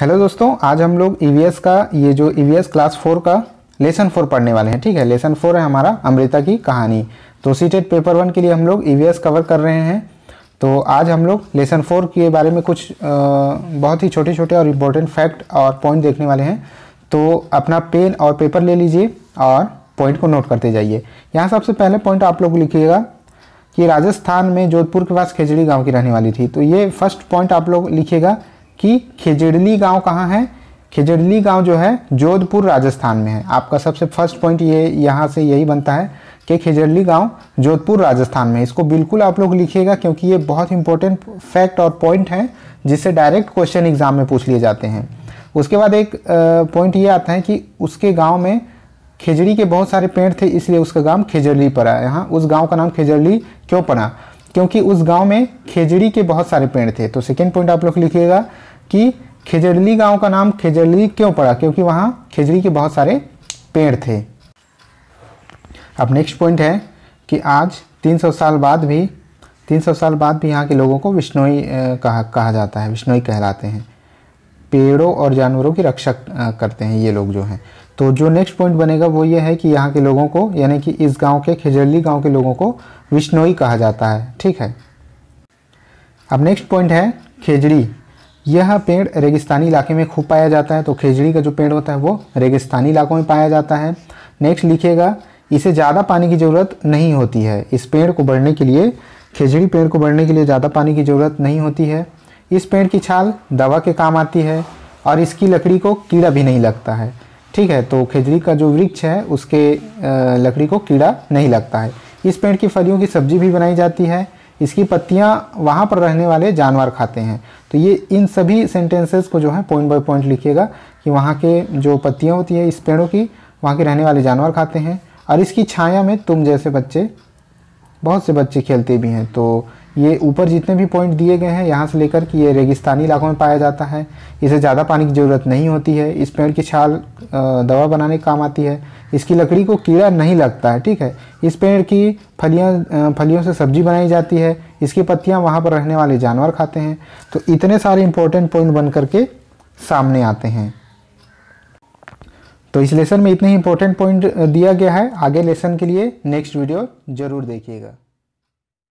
hello दोस्तों आज हम लोग ई e का ये जो ई क्लास फोर का लेसन फोर पढ़ने वाले हैं ठीक है लेसन फोर है हमारा अमृता की कहानी तो सीटेट पेपर वन के लिए हम लोग ई e कवर कर रहे हैं तो आज हम लोग लेसन फोर के बारे में कुछ आ, बहुत ही छोटे छोटे और इम्पोर्टेंट फैक्ट और पॉइंट देखने वाले हैं तो अपना पेन और पेपर ले लीजिए और पॉइंट को नोट करते जाइए यहाँ सबसे पहले पॉइंट आप लोग लिखिएगा कि राजस्थान में जोधपुर के पास खेजड़ी गांव की रहने वाली थी तो ये फर्स्ट पॉइंट आप लोग लिखिएगा कि खिजड़ली गांव कहाँ है खिजड़ली गांव जो है जोधपुर राजस्थान में है आपका सबसे फर्स्ट पॉइंट ये यहाँ से यही बनता है कि खिजड़ली गांव जोधपुर राजस्थान में इसको बिल्कुल आप लोग लिखिएगा क्योंकि ये बहुत इंपॉर्टेंट फैक्ट और पॉइंट है जिससे डायरेक्ट क्वेश्चन एग्जाम में पूछ लिए जाते हैं उसके बाद एक पॉइंट ये आता है कि उसके गाँव में खिजड़ी के बहुत सारे पेड़ थे इसलिए उसका गाँव खिजड़ली पड़ा यहाँ उस गाँव का नाम खिजड़ली क्यों पड़ा क्योंकि उस गाँव में खिजड़ी के बहुत सारे पेड़ थे तो सेकेंड पॉइंट आप लोग लिखिएगा कि खेजरली गांव का नाम खेजरली क्यों पड़ा क्योंकि वहां खेजरी के बहुत सारे पेड़ थे अब नेक्स्ट पॉइंट है कि आज 300 साल बाद भी 300 साल बाद भी यहाँ के लोगों को विष्णोई कहा कहा जाता है विष्णोई कहलाते हैं पेड़ों और जानवरों की रक्षा करते हैं ये लोग जो हैं तो जो नेक्स्ट पॉइंट बनेगा वो ये है कि यहाँ के लोगों को यानी कि इस गांव के खिजरली गांव के लोगों को विष्णोई कहा जाता है ठीक है अब नेक्स्ट पॉइंट है खेजड़ी यह पेड़ रेगिस्तानी इलाके में खूब पाया जाता है तो खेजड़ी का जो पेड़ होता है वो रेगिस्तानी इलाकों में पाया जाता है नेक्स्ट लिखेगा इसे ज़्यादा पानी की ज़रूरत नहीं होती है इस पेड़ को बढ़ने के लिए खेजड़ी पेड़ को बढ़ने के लिए ज़्यादा पानी की ज़रूरत नहीं होती है इस पेड़ की छाल दवा के काम आती है और इसकी लकड़ी को कीड़ा भी नहीं लगता है ठीक है तो खेजड़ी का जो वृक्ष है उसके लकड़ी को कीड़ा नहीं लगता है इस पेड़ की फलियों की सब्जी भी बनाई जाती है इसकी पत्तियाँ वहाँ पर रहने वाले जानवर खाते हैं तो ये इन सभी सेंटेंसेस को जो है पॉइंट बाय पॉइंट लिखिएगा कि वहाँ के जो पत्तियाँ होती है इस पेड़ों की वहाँ के रहने वाले जानवर खाते हैं और इसकी छाया में तुम जैसे बच्चे बहुत से बच्चे खेलते भी हैं तो ये ऊपर जितने भी पॉइंट दिए गए हैं यहाँ से लेकर कि ये रेगिस्तानी इलाकों में पाया जाता है इसे ज़्यादा पानी की ज़रूरत नहीं होती है इस पेड़ की छाल दवा बनाने के काम आती है इसकी लकड़ी को कीड़ा नहीं लगता है ठीक है इस पेड़ की फलियाँ फलियों से सब्जी बनाई जाती है इसकी पत्तियाँ वहाँ पर रहने वाले जानवर खाते हैं तो इतने सारे इंपॉर्टेंट पॉइंट बन करके सामने आते हैं तो इस लेसन में इतने ही इंपॉर्टेंट पॉइंट दिया गया है आगे लेसन के लिए नेक्स्ट वीडियो ज़रूर देखिएगा